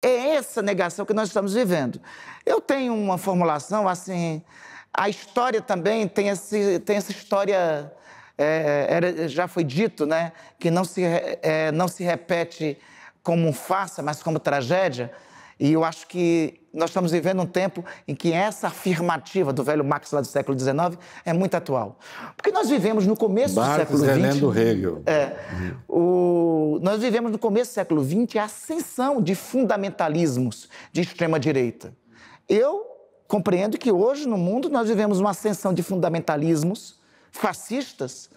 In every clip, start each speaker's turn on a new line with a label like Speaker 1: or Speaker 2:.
Speaker 1: É essa negação que nós estamos vivendo. Eu tenho uma formulação assim. A história também tem, esse, tem essa história. É, era, já foi dito, né? Que não se, é, não se repete como farsa, mas como tragédia. E eu acho que nós estamos vivendo um tempo em que essa afirmativa do velho Marx lá do século XIX é muito atual. Porque nós vivemos no começo do século XX... É Hegel. É, o, nós vivemos no começo do século XX a ascensão de fundamentalismos de extrema-direita. Eu compreendo que hoje no mundo nós vivemos uma ascensão de fundamentalismos fascistas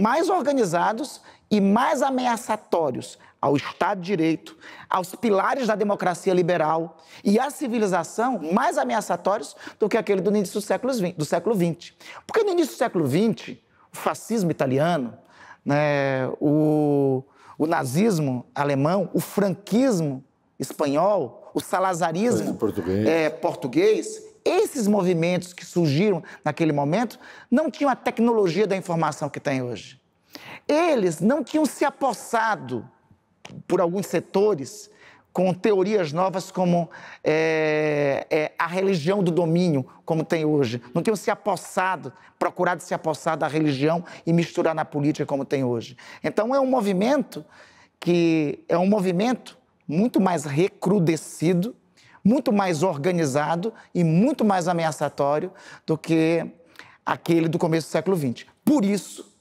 Speaker 1: mais organizados e mais ameaçatórios ao Estado de Direito, aos pilares da democracia liberal e à civilização mais ameaçatórios do que aquele do início do século XX. Do século XX. Porque no início do século XX, o fascismo italiano, né, o, o nazismo alemão, o franquismo espanhol, o salazarismo É, português esses movimentos que surgiram naquele momento não tinham a tecnologia da informação que tem hoje. Eles não tinham se apossado, por alguns setores, com teorias novas como é, é, a religião do domínio, como tem hoje. Não tinham se apossado, procurado se apossar da religião e misturar na política como tem hoje. Então é um movimento que é um movimento muito mais recrudescido muito mais organizado e muito mais ameaçatório do que aquele do começo do século XX. Por isso,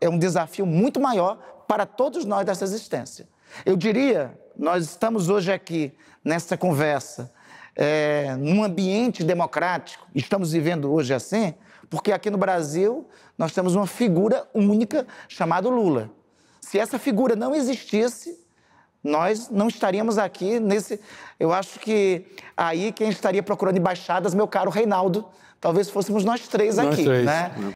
Speaker 1: é um desafio muito maior para todos nós dessa existência. Eu diria, nós estamos hoje aqui, nessa conversa, é, num ambiente democrático, estamos vivendo hoje assim, porque aqui no Brasil nós temos uma figura única chamada Lula. Se essa figura não existisse, nós não estaríamos aqui nesse. Eu acho que aí quem estaria procurando embaixadas, meu caro Reinaldo, talvez fôssemos nós três nós aqui, três. né?